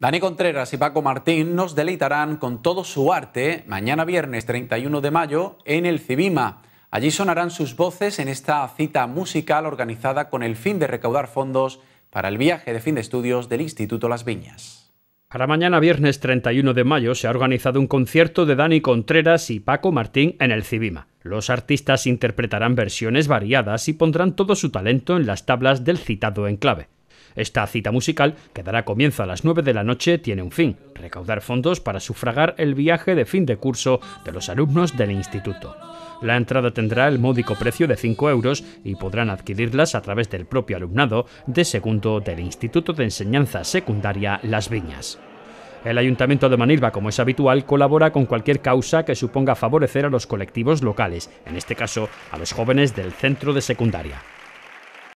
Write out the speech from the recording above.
Dani Contreras y Paco Martín nos deleitarán con todo su arte mañana viernes 31 de mayo en el Cibima. Allí sonarán sus voces en esta cita musical organizada con el fin de recaudar fondos para el viaje de fin de estudios del Instituto Las Viñas. Para mañana viernes 31 de mayo se ha organizado un concierto de Dani Contreras y Paco Martín en el Cibima. Los artistas interpretarán versiones variadas y pondrán todo su talento en las tablas del citado enclave. Esta cita musical, que dará comienzo a las 9 de la noche, tiene un fin, recaudar fondos para sufragar el viaje de fin de curso de los alumnos del instituto. La entrada tendrá el módico precio de 5 euros y podrán adquirirlas a través del propio alumnado de segundo del Instituto de Enseñanza Secundaria Las Viñas. El Ayuntamiento de Manilva, como es habitual, colabora con cualquier causa que suponga favorecer a los colectivos locales, en este caso a los jóvenes del centro de secundaria.